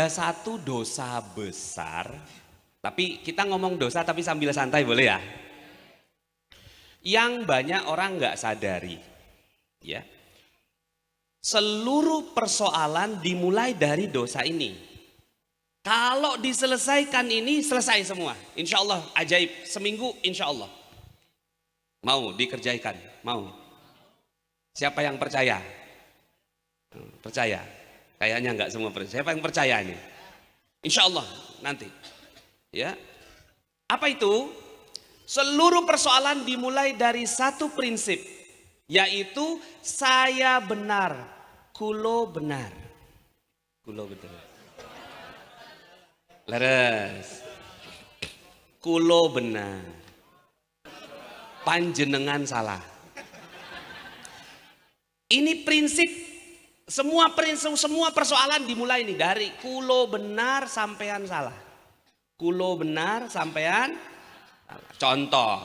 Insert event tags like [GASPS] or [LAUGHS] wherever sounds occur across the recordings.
ada satu dosa besar, tapi kita ngomong dosa tapi sambil santai boleh ya? Yang banyak orang nggak sadari. Ya. Seluruh persoalan dimulai dari dosa ini. Kalau diselesaikan ini selesai semua. Insya Allah ajaib. Seminggu insya Allah. Mau dikerjakan, Mau? Siapa yang percaya? Hmm, percaya. Kayaknya nggak semua percaya. Siapa yang percaya ini. Insya Allah nanti. Ya. Apa itu? Seluruh persoalan dimulai dari satu prinsip, yaitu saya benar, kulo benar. Kulo benar. Leres. Kulo benar. Panjenengan salah. Ini prinsip semua prinsip, semua persoalan dimulai nih dari kulo benar sampean salah. Kulo benar sampean Contoh,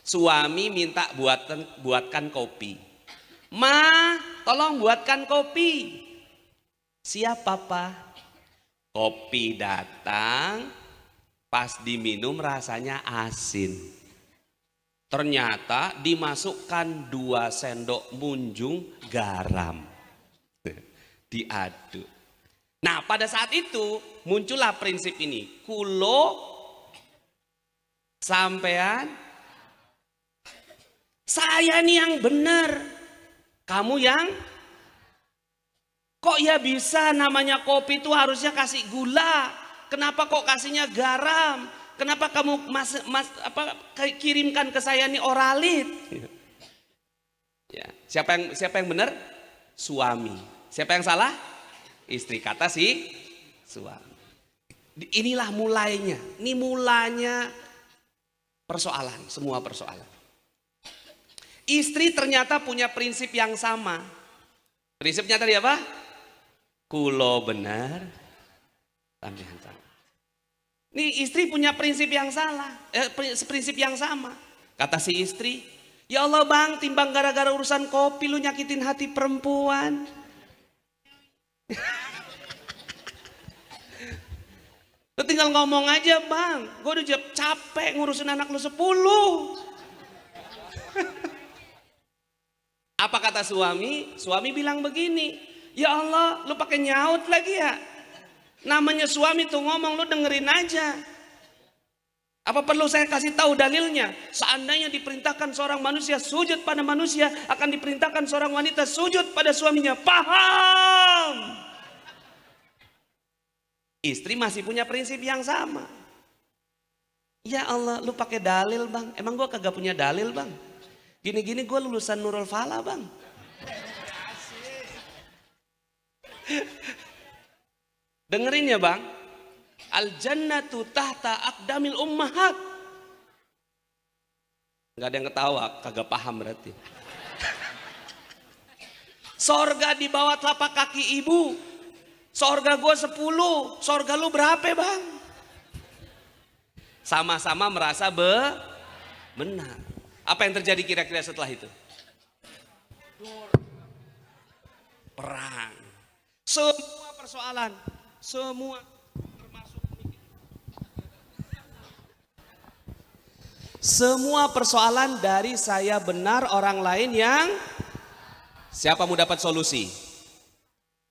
suami minta buatkan buatkan kopi. Ma, tolong buatkan kopi. Siap papa? Kopi datang, pas diminum rasanya asin. Ternyata dimasukkan dua sendok munjung garam. Iya. Diaduk. Nah pada saat itu muncullah prinsip ini. Kulo sampean saya nih yang benar. Kamu yang kok ya bisa namanya kopi itu harusnya kasih gula. Kenapa kok kasihnya garam? Kenapa kamu mas, mas, apa, kirimkan ke saya ini oralit? Iya. Ya. Siapa yang siapa yang benar? Suami. Siapa yang salah? Istri kata si suami. Inilah mulainya. Ini mulanya persoalan, semua persoalan. Istri ternyata punya prinsip yang sama. Prinsipnya tadi apa? Kulo benar, sampean ya, salah. Ini istri punya prinsip yang salah, eh, prinsip yang sama. Kata si istri, ya Allah bang timbang gara-gara urusan kopi lu nyakitin hati perempuan. [LAUGHS] Lu tinggal ngomong aja bang, gue udah capek ngurusin anak lu sepuluh. [LAUGHS] Apa kata suami? Suami bilang begini, ya Allah lu pakai nyaut lagi ya? Namanya suami tuh ngomong, lu dengerin aja. Apa perlu saya kasih tahu dalilnya? Seandainya diperintahkan seorang manusia sujud pada manusia, akan diperintahkan seorang wanita sujud pada suaminya. Paham? Istri masih punya prinsip yang sama. Ya Allah, lu pakai dalil bang. Emang gua kagak punya dalil bang. Gini-gini gue lulusan Nurul Fala bang. Dengerin ya bang. Al jannatu tahta akdamil ummahat. Gak ada yang ketawa, kagak paham berarti. Sorga di bawah telapak kaki ibu. Sorga gue sepuluh, sorga lu berapa bang? Sama-sama merasa be benar. Apa yang terjadi kira-kira setelah itu? Perang. Semua persoalan semua termasuk semua persoalan dari saya benar orang lain yang siapa mau dapat solusi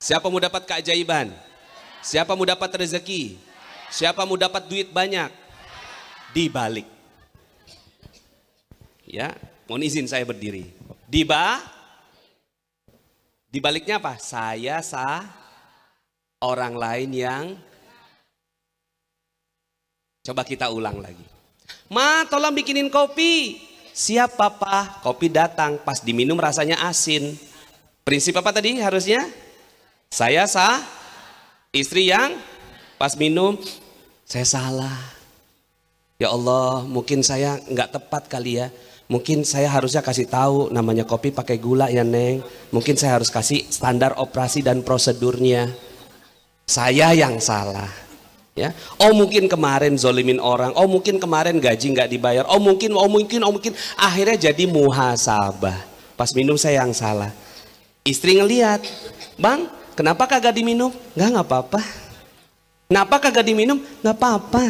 siapa mau dapat keajaiban siapa mau dapat rezeki siapa mau dapat duit banyak di balik ya mohon izin saya berdiri di ba baliknya apa saya sah orang lain yang Coba kita ulang lagi. Ma, tolong bikinin kopi. Siap, Papa. Kopi datang. Pas diminum rasanya asin. Prinsip apa tadi harusnya? Saya sah. Istri yang pas minum, saya salah. Ya Allah, mungkin saya nggak tepat kali ya. Mungkin saya harusnya kasih tahu namanya kopi pakai gula ya, Neng. Mungkin saya harus kasih standar operasi dan prosedurnya. Saya yang salah. Ya. Oh mungkin kemarin zolimin orang, oh mungkin kemarin gaji nggak dibayar, oh mungkin, oh mungkin, oh mungkin. Akhirnya jadi muhasabah. Pas minum saya yang salah. Istri ngeliat, bang kenapa kagak diminum? Nggak, nggak apa-apa. Kenapa kagak diminum? Nggak apa-apa.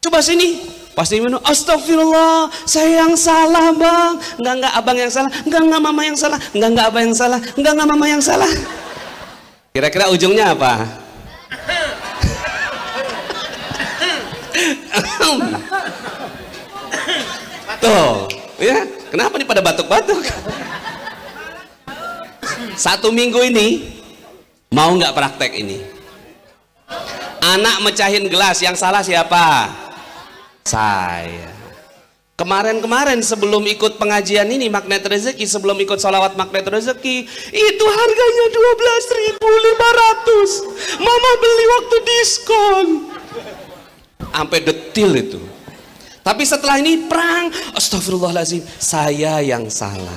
Coba sini, pasti minum. Astagfirullah, saya yang salah bang. Nggak, nggak abang yang salah. Nggak, nggak mama yang salah. Nggak, nggak abang yang salah. Nggak, nggak mama yang salah. Kira-kira ujungnya apa? Tuh, ya. Kenapa nih pada batuk-batuk? Satu minggu ini mau nggak praktek ini? Anak mecahin gelas yang salah siapa? Saya. Kemarin-kemarin sebelum ikut pengajian ini magnet rezeki, sebelum ikut solawat magnet rezeki, itu harganya 12.500. Mama beli waktu diskon. Sampai detil itu. Tapi setelah ini perang, astagfirullahaladzim, saya yang salah.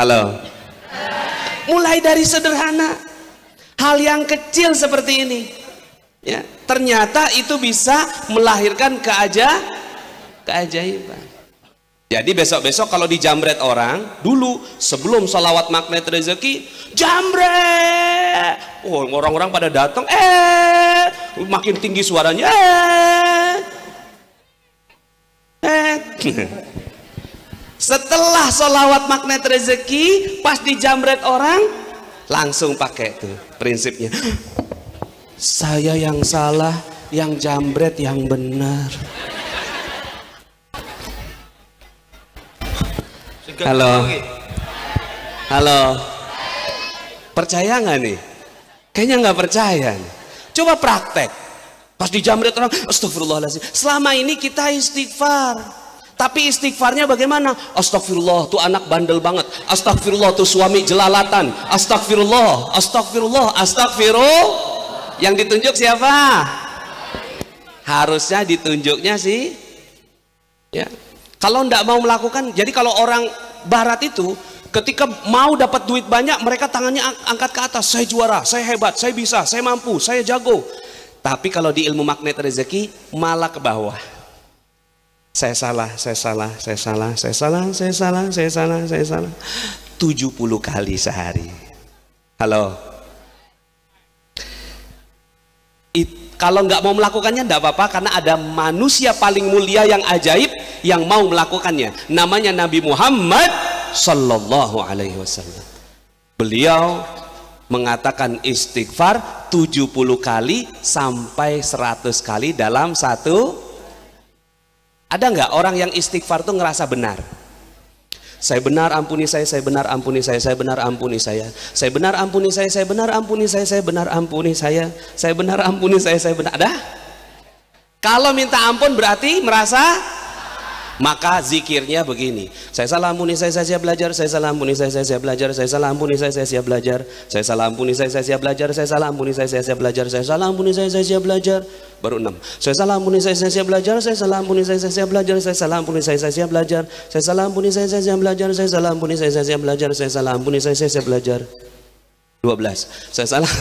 Halo. Mulai dari sederhana, hal yang kecil seperti ini. Ya, ternyata itu bisa melahirkan keajaiban keajaiban jadi besok-besok kalau dijamret orang dulu sebelum salawat magnet rezeki jamret oh, orang-orang pada datang eh makin tinggi suaranya eh eh [LAUGHS] setelah salawat magnet rezeki pas dijamret orang langsung pakai tuh prinsipnya [GASPS] saya yang salah yang jambret yang benar Halo. Halo. Percaya nggak nih? Kayaknya nggak percaya. Coba praktek. Pas di dijamret orang, astagfirullahaladzim. Selama ini kita istighfar. Tapi istighfarnya bagaimana? Astagfirullah, tuh anak bandel banget. Astagfirullah, tuh suami jelalatan. Astagfirullah, astagfirullah, astagfirullah. Yang ditunjuk siapa? Harusnya ditunjuknya sih. Ya. Kalau ndak mau melakukan, jadi kalau orang barat itu ketika mau dapat duit banyak mereka tangannya angkat ke atas saya juara, saya hebat, saya bisa, saya mampu, saya jago tapi kalau di ilmu magnet rezeki malah ke bawah saya salah, saya salah, saya salah, saya salah, saya salah, saya salah, saya salah 70 kali sehari halo itu kalau nggak mau melakukannya tidak apa-apa karena ada manusia paling mulia yang ajaib yang mau melakukannya. Namanya Nabi Muhammad Sallallahu Alaihi Wasallam. Beliau mengatakan istighfar 70 kali sampai 100 kali dalam satu ada nggak orang yang istighfar tuh ngerasa benar? Saya benar, ampuni saya, saya benar, ampuni saya, saya benar, ampuni saya. Saya benar, ampuni saya, saya benar, ampuni saya, saya benar, ampuni saya. Saya benar, ampuni saya, saya benar. Ada? Kalau minta ampun berarti merasa maka zikirnya begini saya salah ampuni saya saya belajar saya salah ampuni saya saya belajar saya salah ampuni saya saya belajar saya salah ampuni saya saya belajar saya salah ampuni saya saya belajar saya salah ampuni saya saya belajar baru enam saya salah ampuni saya saya belajar saya salah ampuni saya saya belajar saya salah ampuni saya saya belajar saya salah ampuni saya saya belajar saya salah ampuni saya saya belajar saya salah ampuni saya saya belajar 12 saya salah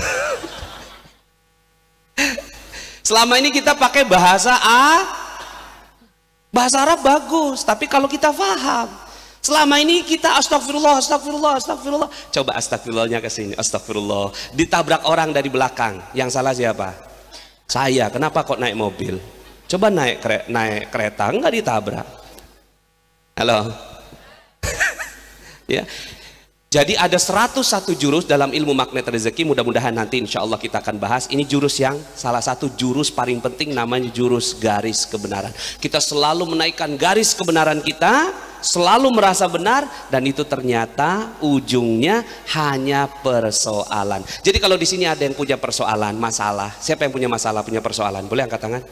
selama ini kita pakai bahasa A Bahasa Arab bagus, tapi kalau kita faham, selama ini kita astagfirullah, astagfirullah, astagfirullah. Coba astagfirullahnya ke sini, astagfirullah. Ditabrak orang dari belakang. Yang salah siapa? Saya. Kenapa kok naik mobil? Coba naik kre naik kereta, enggak ditabrak. Halo. [LAUGHS] ya. Jadi ada 101 jurus dalam ilmu magnet rezeki, mudah-mudahan nanti insya Allah kita akan bahas. Ini jurus yang salah satu jurus paling penting namanya jurus garis kebenaran. Kita selalu menaikkan garis kebenaran kita, selalu merasa benar, dan itu ternyata ujungnya hanya persoalan. Jadi kalau di sini ada yang punya persoalan, masalah. Siapa yang punya masalah, punya persoalan? Boleh angkat tangan?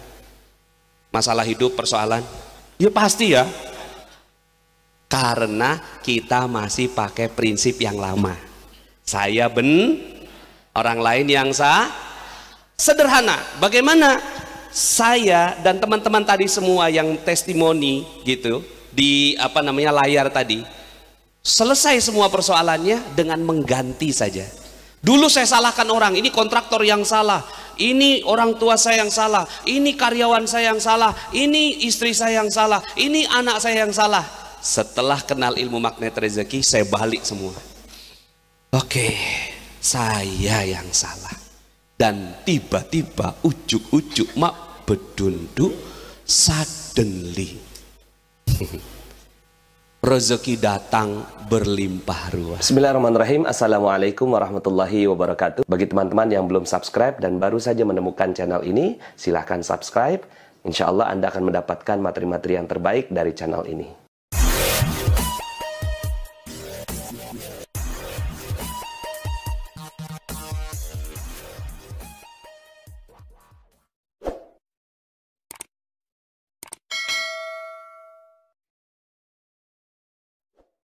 Masalah hidup, persoalan? Ya pasti ya, karena kita masih pakai prinsip yang lama. Saya ben, orang lain yang sah. Sederhana, bagaimana saya dan teman-teman tadi semua yang testimoni gitu di apa namanya layar tadi selesai semua persoalannya dengan mengganti saja dulu saya salahkan orang ini kontraktor yang salah ini orang tua saya yang salah ini karyawan saya yang salah ini istri saya yang salah ini anak saya yang salah setelah kenal ilmu magnet rezeki saya balik semua oke saya yang salah dan tiba-tiba ujuk-ujuk mak bedunduk suddenly [LAUGHS] rezeki datang berlimpah ruah. Bismillahirrahmanirrahim. Assalamualaikum warahmatullahi wabarakatuh. Bagi teman-teman yang belum subscribe dan baru saja menemukan channel ini, silahkan subscribe. Insyaallah Anda akan mendapatkan materi-materi yang terbaik dari channel ini.